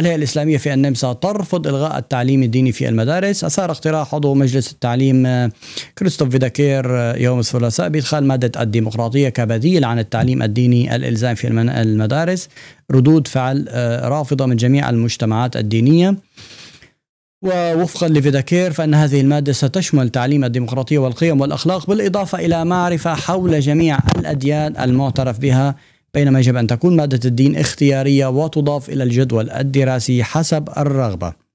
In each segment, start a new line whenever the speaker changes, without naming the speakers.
الهيئة الإسلامية في النمسا ترفض إلغاء التعليم الديني في المدارس أثار اقتراح عضو مجلس التعليم آه، كريستوف فيداكير آه، يوم الثلاثاء بإدخال مادة الديمقراطية كبديل عن التعليم الديني الإلزام في المدارس ردود فعل آه، رافضة من جميع المجتمعات الدينية ووفقا لفيداكير فإن هذه المادة ستشمل تعليم الديمقراطية والقيم والأخلاق بالإضافة إلى معرفة حول جميع الأديان المعترف بها بينما يجب أن تكون مادة الدين اختيارية وتضاف إلى الجدول الدراسي حسب الرغبة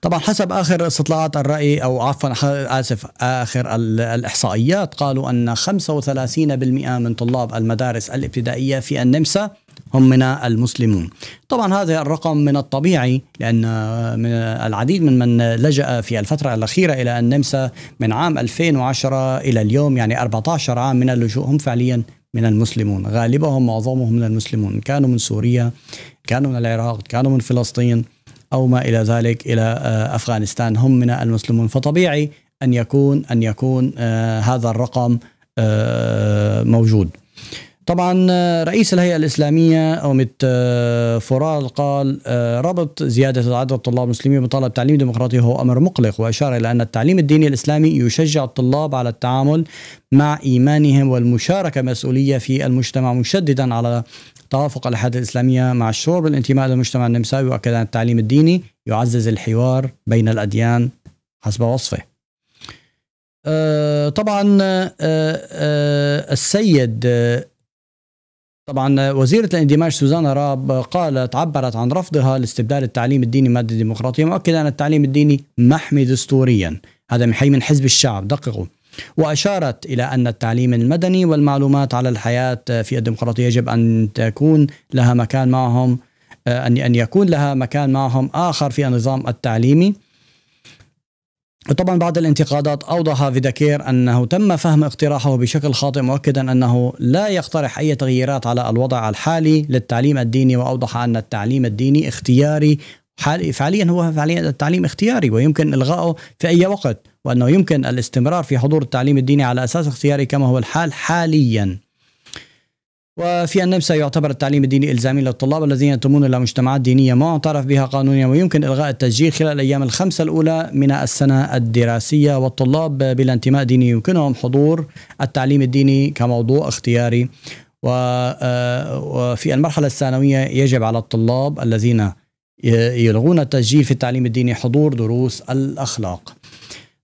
طبعا حسب اخر استطلاعات الراي او عفوا اسف اخر الاحصائيات قالوا ان 35% من طلاب المدارس الابتدائيه في النمسا هم من المسلمون. طبعا هذا الرقم من الطبيعي لان من العديد من من لجا في الفتره الاخيره الى النمسا من عام 2010 الى اليوم يعني 14 عام من اللجوء هم فعليا من المسلمون غالبهم معظمهم من المسلمون كانوا من سوريا كانوا من العراق كانوا من فلسطين أو ما إلى ذلك إلى آه، أفغانستان هم من المسلمون فطبيعي أن يكون أن يكون آه، هذا الرقم آه، موجود طبعا آه، رئيس الهيئة الإسلامية أوميت آه، فرال قال آه، ربط زيادة عدد الطلاب المسلمين بطلب تعليم ديمقراطي هو أمر مقلق وأشار إلى أن التعليم الديني الإسلامي يشجع الطلاب على التعامل مع إيمانهم والمشاركة مسؤولية في المجتمع مشددا على توافق الأحاد الإسلامية مع الشعور بالانتماء للمجتمع النمساوي وأكد أن التعليم الديني يعزز الحوار بين الأديان حسب وصفه طبعا السيد طبعا وزيرة الاندماج سوزانا راب قالت عبرت عن رفضها لاستبدال التعليم الديني مادة ديمقراطية مؤكدة أن التعليم الديني محمي دستوريا هذا من حي من حزب الشعب دققوا وأشارت إلى أن التعليم المدني والمعلومات على الحياة في الديمقراطية يجب أن تكون لها مكان معهم أن أن يكون لها مكان معهم آخر في النظام التعليمي طبعا بعد الانتقادات اوضح فيداكير انه تم فهم اقتراحه بشكل خاطئ مؤكدا انه لا يقترح اي تغييرات على الوضع الحالي للتعليم الديني واوضح ان التعليم الديني اختياري فعليا هو فعليا التعليم اختياري ويمكن الغائه في اي وقت وانه يمكن الاستمرار في حضور التعليم الديني على اساس اختياري كما هو الحال حاليا وفي النمسا يعتبر التعليم الديني الزامي للطلاب الذين ينتمون الى مجتمعات دينيه معترف بها قانونيا ويمكن الغاء التسجيل خلال الايام الخمسه الاولى من السنه الدراسيه والطلاب بلا انتماء ديني يمكنهم حضور التعليم الديني كموضوع اختياري آه، وفي المرحله الثانويه يجب على الطلاب الذين يلغون التسجيل في التعليم الديني حضور دروس الاخلاق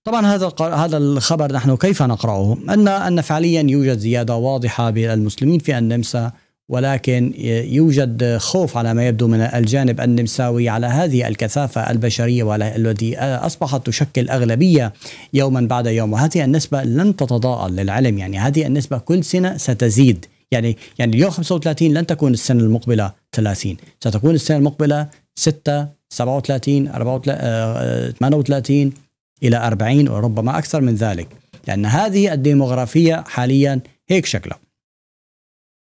طبعا هذا هذا الخبر نحن كيف نقراه؟ ان ان فعليا يوجد زياده واضحه بالمسلمين في النمسا ولكن يوجد خوف على ما يبدو من الجانب النمساوي على هذه الكثافه البشريه التي اصبحت تشكل اغلبيه يوما بعد يوم وهذه النسبه لن تتضاءل للعلم يعني هذه النسبه كل سنه ستزيد يعني يعني اليوم 35 لن تكون السنه المقبله 30 ستكون السنه المقبله 6 37 34 38 إلى 40 وربما أكثر من ذلك لأن هذه الديموغرافية حاليا هيك شكلها